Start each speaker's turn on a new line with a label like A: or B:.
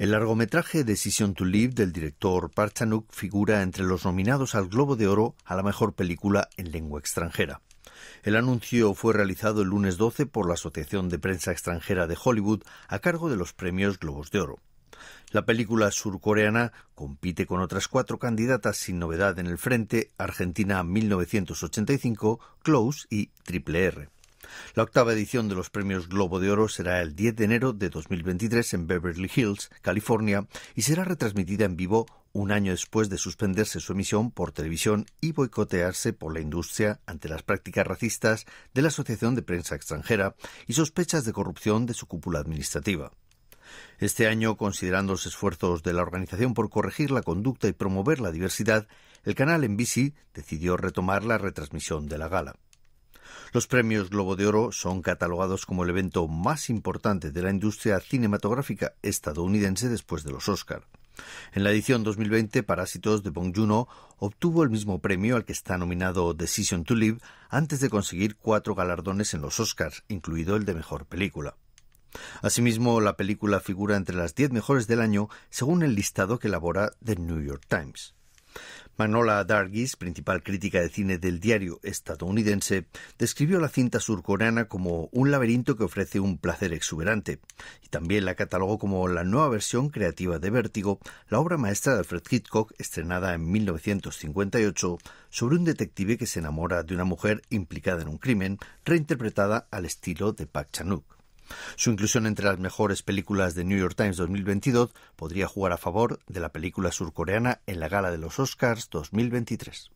A: El largometraje Decision to Live del director Park figura entre los nominados al Globo de Oro a la mejor película en lengua extranjera. El anuncio fue realizado el lunes 12 por la Asociación de Prensa Extranjera de Hollywood a cargo de los premios Globos de Oro. La película surcoreana compite con otras cuatro candidatas sin novedad en el frente, Argentina 1985, Close y Triple R. La octava edición de los premios Globo de Oro será el 10 de enero de 2023 en Beverly Hills, California, y será retransmitida en vivo un año después de suspenderse su emisión por televisión y boicotearse por la industria ante las prácticas racistas de la Asociación de Prensa Extranjera y sospechas de corrupción de su cúpula administrativa. Este año, considerando los esfuerzos de la organización por corregir la conducta y promover la diversidad, el canal NBC decidió retomar la retransmisión de la gala. Los premios Globo de Oro son catalogados como el evento más importante de la industria cinematográfica estadounidense después de los Óscar. En la edición 2020, Parásitos de Bong Juno obtuvo el mismo premio al que está nominado Decision to Live antes de conseguir cuatro galardones en los Oscars, incluido el de Mejor Película. Asimismo, la película figura entre las diez mejores del año según el listado que elabora The New York Times. Manola Dargis, principal crítica de cine del diario estadounidense, describió la cinta surcoreana como un laberinto que ofrece un placer exuberante, y también la catalogó como la nueva versión creativa de Vértigo, la obra maestra de Alfred Hitchcock, estrenada en 1958, sobre un detective que se enamora de una mujer implicada en un crimen, reinterpretada al estilo de Park chan su inclusión entre las mejores películas de New York Times 2022 podría jugar a favor de la película surcoreana en la gala de los Oscars 2023.